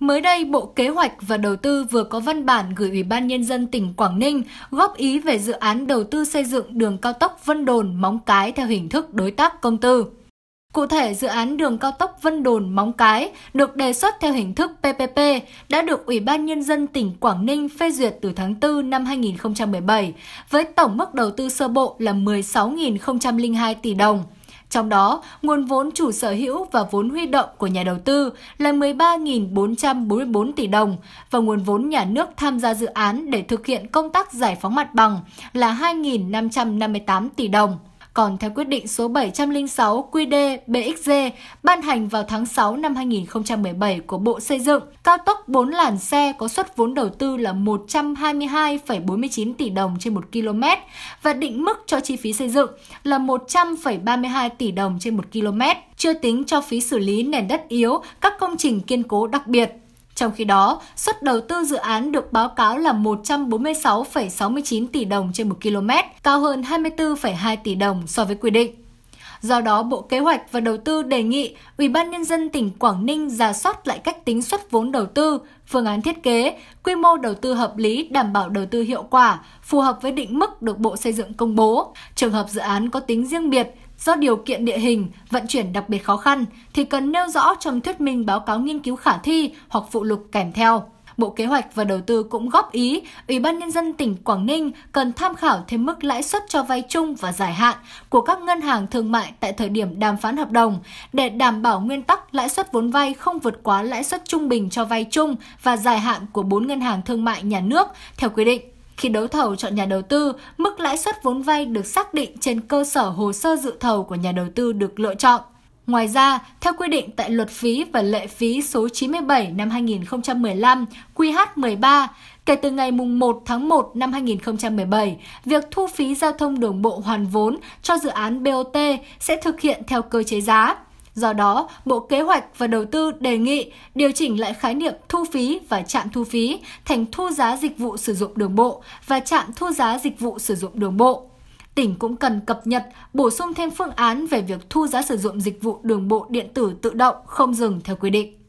Mới đây, Bộ Kế hoạch và Đầu tư vừa có văn bản gửi Ủy ban Nhân dân tỉnh Quảng Ninh góp ý về dự án đầu tư xây dựng đường cao tốc Vân Đồn – Móng Cái theo hình thức đối tác công tư. Cụ thể, dự án đường cao tốc Vân Đồn – Móng Cái được đề xuất theo hình thức PPP đã được Ủy ban Nhân dân tỉnh Quảng Ninh phê duyệt từ tháng 4 năm 2017 với tổng mức đầu tư sơ bộ là 16.002 tỷ đồng – trong đó, nguồn vốn chủ sở hữu và vốn huy động của nhà đầu tư là 13.444 tỷ đồng và nguồn vốn nhà nước tham gia dự án để thực hiện công tác giải phóng mặt bằng là 2.558 tỷ đồng còn theo quyết định số 706 qđ BXG ban hành vào tháng 6 năm 2017 của Bộ Xây dựng, cao tốc 4 làn xe có suất vốn đầu tư là 122,49 tỷ đồng trên 1 km và định mức cho chi phí xây dựng là 100,32 tỷ đồng trên 1 km, chưa tính cho phí xử lý nền đất yếu, các công trình kiên cố đặc biệt. Trong khi đó, suất đầu tư dự án được báo cáo là 146,69 tỷ đồng trên 1 km, cao hơn 24,2 tỷ đồng so với quy định. Do đó, Bộ Kế hoạch và Đầu tư đề nghị Ủy ban nhân dân tỉnh Quảng Ninh ra soát lại cách tính xuất vốn đầu tư, phương án thiết kế, quy mô đầu tư hợp lý đảm bảo đầu tư hiệu quả, phù hợp với định mức được Bộ Xây dựng công bố. Trường hợp dự án có tính riêng biệt, Do điều kiện địa hình, vận chuyển đặc biệt khó khăn thì cần nêu rõ trong thuyết minh báo cáo nghiên cứu khả thi hoặc phụ lục kèm theo. Bộ Kế hoạch và Đầu tư cũng góp ý Ủy ban Nhân dân tỉnh Quảng Ninh cần tham khảo thêm mức lãi suất cho vay chung và dài hạn của các ngân hàng thương mại tại thời điểm đàm phán hợp đồng để đảm bảo nguyên tắc lãi suất vốn vay không vượt quá lãi suất trung bình cho vay chung và dài hạn của bốn ngân hàng thương mại nhà nước theo quy định. Khi đấu thầu chọn nhà đầu tư, mức lãi suất vốn vay được xác định trên cơ sở hồ sơ dự thầu của nhà đầu tư được lựa chọn. Ngoài ra, theo quy định tại Luật phí và lệ phí số 97 năm 2015 QH13, kể từ ngày 1 tháng 1 năm 2017, việc thu phí giao thông đường bộ hoàn vốn cho dự án BOT sẽ thực hiện theo cơ chế giá. Do đó, Bộ Kế hoạch và Đầu tư đề nghị điều chỉnh lại khái niệm thu phí và trạm thu phí thành thu giá dịch vụ sử dụng đường bộ và trạm thu giá dịch vụ sử dụng đường bộ tỉnh cũng cần cập nhật, bổ sung thêm phương án về việc thu giá sử dụng dịch vụ đường bộ điện tử tự động không dừng theo quy định.